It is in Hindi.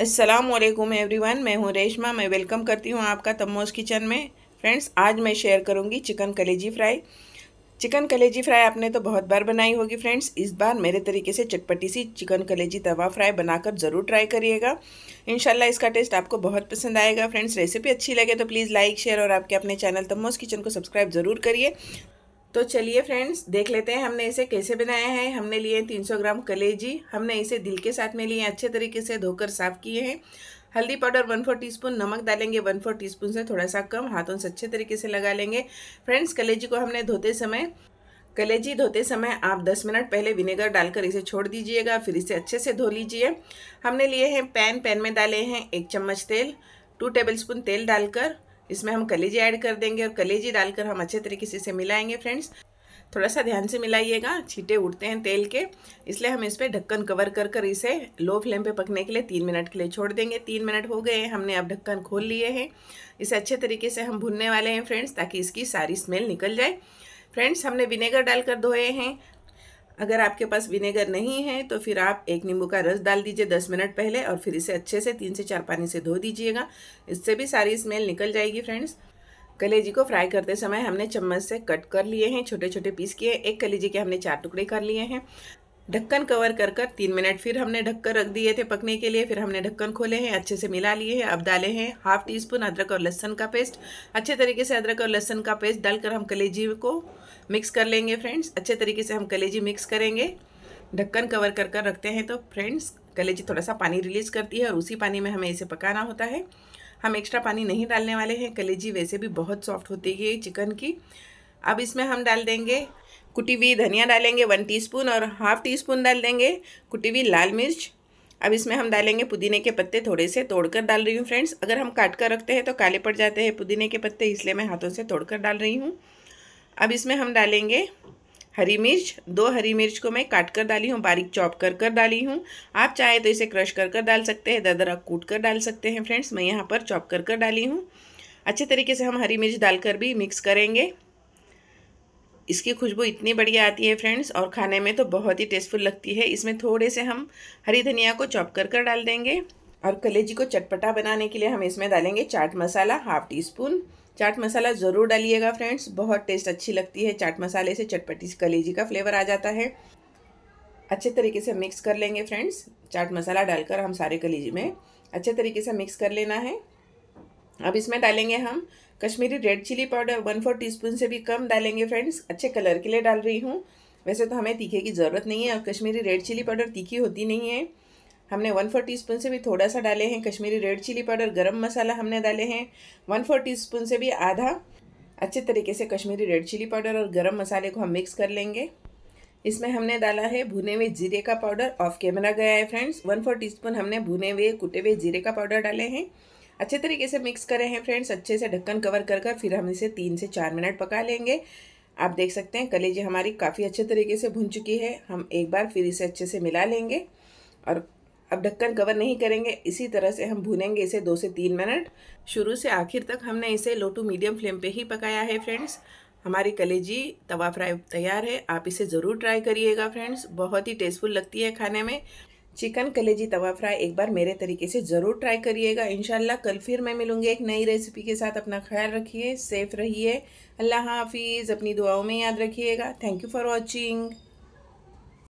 असलम एवरीवन मैं हूँ रेशमा मैं वेलकम करती हूँ आपका तमोज किचन में फ्रेंड्स आज मैं शेयर करूँगी चिकन कलेजी फ्राई चिकन कलेजी फ्राई आपने तो बहुत बार बनाई होगी फ्रेंड्स इस बार मेरे तरीके से चटपटी सी चिकन कलेजी तवा फ्राई बनाकर ज़रूर ट्राई करिएगा इनशाला इसका टेस्ट आपको बहुत पसंद आएगा फ्रेंड्स रेसिपी अच्छी लगे तो प्लीज़ लाइक शेयर और आपके अपने चैनल तमोज़ किचन को सब्सक्राइब ज़रूर करिए तो चलिए फ्रेंड्स देख लेते हैं हमने इसे कैसे बनाया है हमने लिए 300 ग्राम कलेजी हमने इसे दिल के साथ में लिए अच्छे तरीके से धोकर साफ़ किए हैं हल्दी पाउडर वन फोर टीस्पून नमक डालेंगे वन फोर टीस्पून से थोड़ा सा कम हाथों से अच्छे तरीके से लगा लेंगे फ्रेंड्स कलेजी को हमने धोते समय कलेजी धोते समय आप 10 मिनट पहले विनेगर डालकर इसे छोड़ दीजिएगा फिर इसे अच्छे से धो लीजिए हमने लिए हैं पैन पैन में डाले हैं एक चम्मच तेल टू टेबलस्पून तेल डालकर इसमें हम कलेजी ऐड कर देंगे और कलेजी डालकर हम अच्छे तरीके से इसे मिलाएंगे फ्रेंड्स थोड़ा सा ध्यान से मिलाइएगा छीटे उड़ते हैं तेल के इसलिए हम इस पर ढक्कन कवर कर कर इसे लो फ्लेम पे पकने के लिए तीन मिनट के लिए छोड़ देंगे तीन मिनट हो गए हैं हमने अब ढक्कन खोल लिए हैं इसे अच्छे तरीके से हम भुनने वाले हैं फ्रेंड्स ताकि इसकी सारी स्मेल निकल जाए फ्रेंड्स हमने विनेगर डालकर धोए हैं अगर आपके पास विनेगर नहीं है तो फिर आप एक नींबू का रस डाल दीजिए दस मिनट पहले और फिर इसे अच्छे से तीन से चार पानी से धो दीजिएगा इससे भी सारी स्मेल निकल जाएगी फ्रेंड्स कलेजी को फ्राई करते समय हमने चम्मच से कट कर लिए हैं छोटे छोटे पीस किए एक कलेजी के हमने चार टुकड़े कर लिए हैं ढक्कन कवर कर कर तीन मिनट फिर हमने ढक्कन रख दिए थे पकने के लिए फिर हमने ढक्कन खोले हैं अच्छे से मिला लिए हैं अब डाले हैं हाफ टी स्पून अदरक और लहसन का पेस्ट अच्छे तरीके से अदरक और लहसन का पेस्ट डालकर हम कलेजी को मिक्स कर लेंगे फ्रेंड्स अच्छे तरीके से हम कलेजी मिक्स करेंगे ढक्कन कवर कर कर रखते हैं तो फ्रेंड्स कलेजी थोड़ा सा पानी रिलीज करती है और उसी पानी में हमें इसे पकाना होता है हम एक्स्ट्रा पानी नहीं डालने वाले हैं कलेजी वैसे भी बहुत सॉफ्ट होती है चिकन की अब इसमें हम डाल देंगे कुटी हुई धनिया डालेंगे वन टीस्पून और हाफ टी स्पून डाल देंगे कुटी हुई लाल मिर्च अब इसमें हम डालेंगे पुदीने के पत्ते थोड़े से तोड़कर डाल रही हूँ फ्रेंड्स अगर हम काट कर रखते हैं तो काले पड़ जाते हैं पुदीने के पत्ते इसलिए मैं हाथों से तोड़कर डाल रही हूँ अब इसमें हम डालेंगे हरी मिर्च दो हरी मिर्च को मैं काट कर डाली हूँ बारीक चॉप कर कर डाली हूँ आप चाहे तो इसे क्रश कर कर डाल सकते हैं ददरा कूट कर डाल सकते हैं फ्रेंड्स मैं यहाँ पर चॉप कर कर डाली हूँ अच्छे तरीके से हम हरी मिर्च डालकर भी मिक्स करेंगे इसकी खुशबू इतनी बढ़िया आती है फ्रेंड्स और खाने में तो बहुत ही टेस्टफुल लगती है इसमें थोड़े से हम हरी धनिया को चॉप कर कर डाल देंगे और कलेजी को चटपटा बनाने के लिए हम इसमें डालेंगे chaat masala half teaspoon chaat masala ज़रूर डालिएगा फ्रेंड्स बहुत टेस्ट अच्छी लगती है चाट मसाले से चटपटी कलेजी का फ्लेवर आ जाता है अच्छे तरीके से मिक्स कर लेंगे फ्रेंड्स चाट मसाला डालकर हम सारे कलेजी में अच्छे तरीके से मिक्स कर लेना है अब इसमें डालेंगे हम Kashmiri red chilli powder one four teaspoon से भी कम डालेंगे फ्रेंड्स अच्छे कलर के लिए डाल रही हूँ वैसे तो हमें तीखे की ज़रूरत नहीं है और कश्मीरी रेड चिली पाउडर तीखी होती नहीं है हमने वन फोर स्पून से भी थोड़ा सा डाले हैं कश्मीरी रेड चिली पाउडर गर्म मसाला हमने डाले हैं वन फोर स्पून से भी आधा अच्छे तरीके से कश्मीरी रेड चिली पाउडर और गर्म मसाले को हम मिक्स कर लेंगे इसमें हमने डाला है भुने हुए जीरे का पाउडर ऑफ कैमरा गया है फ्रेंड्स वन फोर टीस्पून हमने भुने हुए कुटे हुए जीरे का पाउडर डाले हैं अच्छे तरीके से मिक्स करें हैं फ्रेंड्स अच्छे से ढक्कन कवर कर कर फिर हम इसे तीन से चार मिनट पका लेंगे आप देख सकते हैं कलेजी हमारी काफ़ी अच्छे तरीके से भुन चुकी है हम एक बार फिर इसे अच्छे से मिला लेंगे और अब ढक्कन कवर नहीं करेंगे इसी तरह से हम भूनेंगे इसे दो से तीन मिनट शुरू से आखिर तक हमने इसे लो टू मीडियम फ्लेम पे ही पकाया है फ्रेंड्स हमारी कलेजी तवा फ्राई तैयार है आप इसे ज़रूर ट्राई करिएगा फ्रेंड्स बहुत ही टेस्टफुल लगती है खाने में चिकन कलेजी तवा फ्राई एक बार मेरे तरीके से ज़रूर ट्राई करिएगा इनशाला कल फिर मैं मिलूँगी एक नई रेसिपी के साथ अपना ख्याल रखिए सेफ रहिए अल्लाह हाफिज़ अपनी दुआओं में याद रखिएगा थैंक यू फॉर वॉचिंग